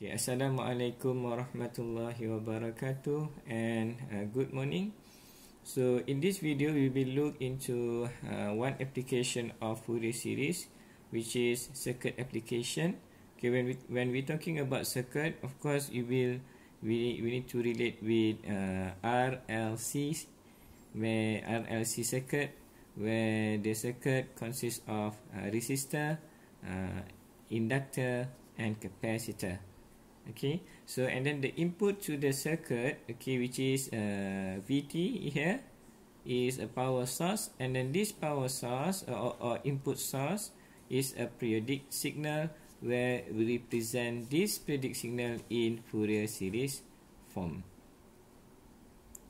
Okay, Assalamualaikum warahmatullahi wabarakatuh and uh, good morning. So in this video, we will look into uh, one application of Fourier series, which is circuit application. Okay, when we when we talking about circuit, of course you will we we need to relate with uh, RLC, where RLC circuit. Where the circuit consists of uh, resistor, uh, inductor, and capacitor. okay so and then the input to the circuit okay which is uh, VT here is a power source and then this power source or, or input source is a periodic signal where we represent this periodic signal in Fourier series form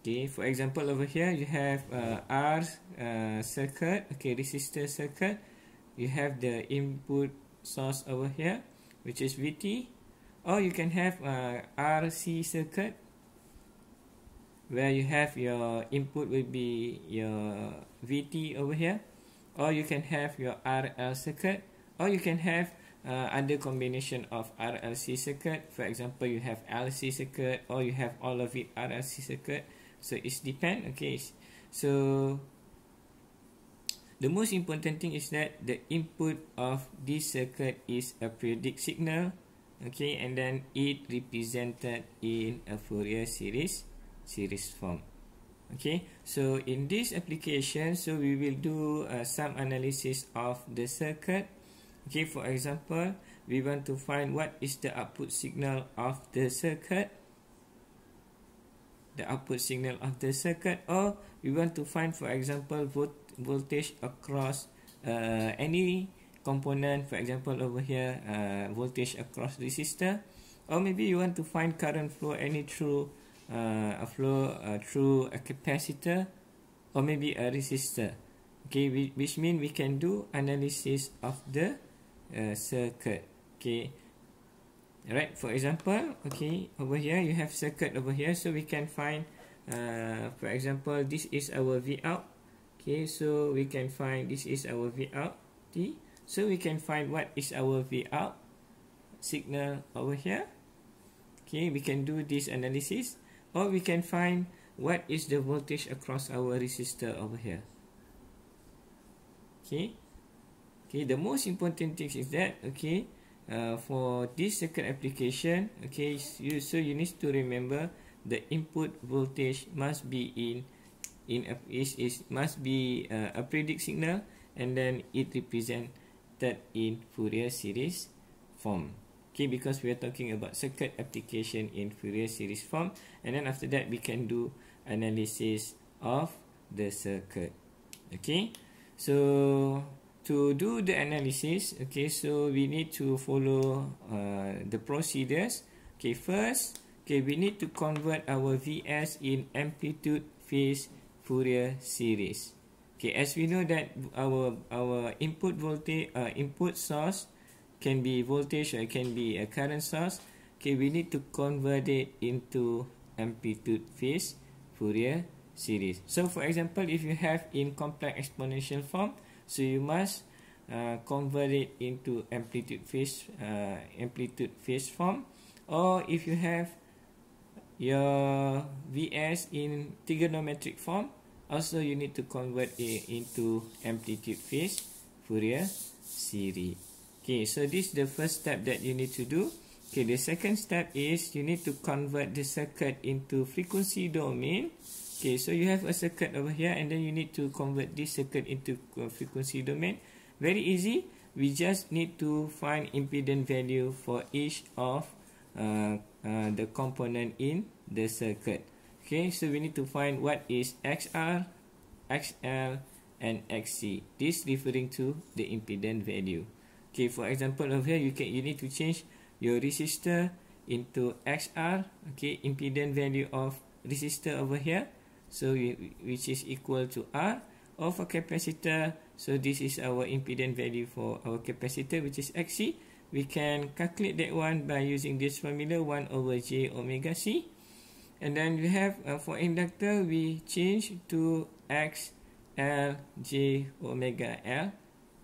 okay for example over here you have uh, R uh, circuit okay resistor circuit you have the input source over here which is VT or you can have a RC circuit where you have your input will be your VT over here or you can have your RL circuit or you can have uh, other combination of RLC circuit for example you have LC circuit or you have all of it RLC circuit so it's depend okay so the most important thing is that the input of this circuit is a periodic signal okay and then it represented in a Fourier series series form okay so in this application so we will do uh, some analysis of the circuit okay for example we want to find what is the output signal of the circuit the output signal of the circuit or we want to find for example vo voltage across uh, any uh, component for example over here uh, voltage across resistor or maybe you want to find current flow any through uh, a flow uh, through a capacitor or maybe a resistor okay which mean we can do analysis of the uh, circuit okay right for example okay over here you have circuit over here so we can find uh, for example this is our v out okay so we can find this is our v out t okay? So we can find what is our V out signal over here. Okay, we can do this analysis or we can find what is the voltage across our resistor over here. Okay. Okay, the most important thing is that okay, uh, for this second application, okay, you, so you need to remember the input voltage must be in in a is is must be uh, a predict signal and then it represent adapted in Fourier series form. Okay, because we are talking about circuit application in Fourier series form. And then after that, we can do analysis of the circuit. Okay, so to do the analysis, okay, so we need to follow uh, the procedures. Okay, first, okay, we need to convert our VS in amplitude phase Fourier series. Okay, as we know that our our input voltage uh, input source can be voltage or uh, can be a current source. Okay, we need to convert it into amplitude phase Fourier series. So, for example, if you have in complex exponential form, so you must uh, convert it into amplitude phase uh, amplitude phase form, or if you have your Vs in trigonometric form, Also, you need to convert it into amplitude phase Fourier series. Okay, so this is the first step that you need to do. Okay, the second step is you need to convert the circuit into frequency domain. Okay, so you have a circuit over here and then you need to convert this circuit into uh, frequency domain. Very easy. We just need to find impedance value for each of uh, uh, the component in the circuit okay so we need to find what is xr xl and xc this referring to the impedance value okay for example over here you can you need to change your resistor into xr okay impedance value of resistor over here so we, which is equal to r of a capacitor so this is our impedance value for our capacitor which is xc we can calculate that one by using this formula 1 over j omega c and then we have uh, for inductor we change to x l j omega l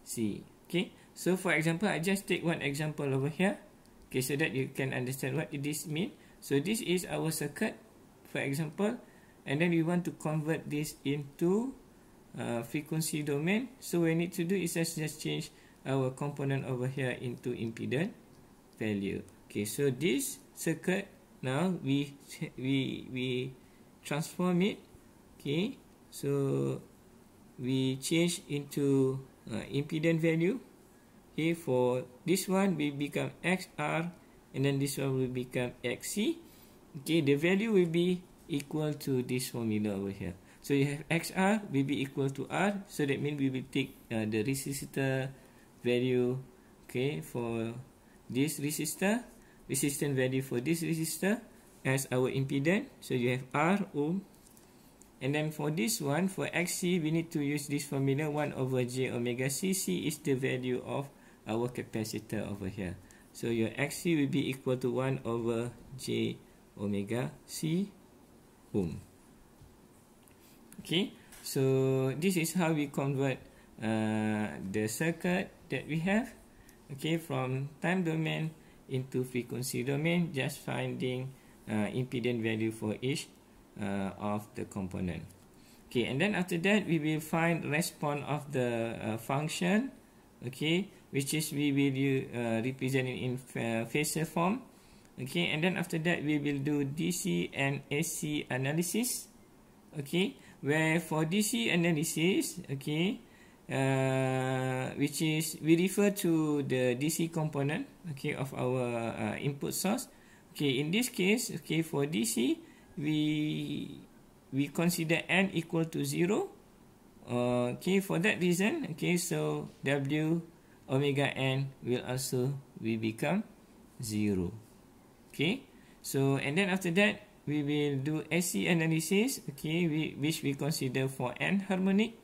c okay so for example i just take one example over here okay so that you can understand what this mean so this is our circuit for example and then we want to convert this into uh, frequency domain so we need to do is just just change our component over here into impedance value okay so this circuit now we we we transform it okay so we change into uh, impedance value okay for this one will become xr and then this one will become xc okay the value will be equal to this formula over here so you have xr will be equal to r so that means we will take uh, the resistor value okay for this resistor resistance value for this resistor as our impedance. So you have R ohm. And then for this one, for XC, we need to use this formula 1 over J omega C. C is the value of our capacitor over here. So your XC will be equal to 1 over J omega C ohm. Okay, so this is how we convert uh, the circuit that we have. Okay, from time domain to into frequency domain just finding uh, impedance value for each uh, of the component okay and then after that we will find response of the uh, function okay which is we will uh, represent in uh, form okay and then after that we will do dc and ac analysis okay where for dc analysis okay uh, which is we refer to the DC component okay of our uh, input source okay in this case okay for DC we we consider n equal to 0 uh, okay for that reason okay so W omega n will also will become 0 okay so and then after that we will do AC analysis okay we, which we consider for n harmonic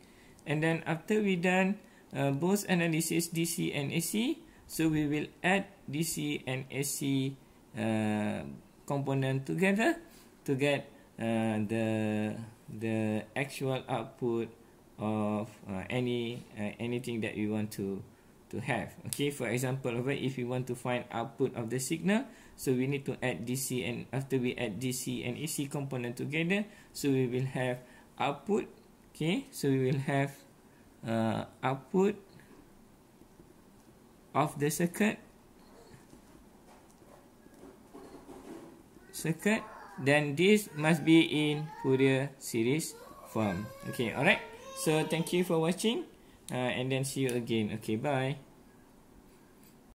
and then after we done uh, both analysis DC and AC so we will add DC and AC uh, component together to get uh, the the actual output of uh, any uh, anything that we want to to have okay for example over if we want to find output of the signal so we need to add DC and after we add DC and AC component together so we will have output Okay, so we will have uh, output of the circuit. Circuit, then this must be in Fourier series form. Okay, alright. So thank you for watching, uh, and then see you again. Okay, bye.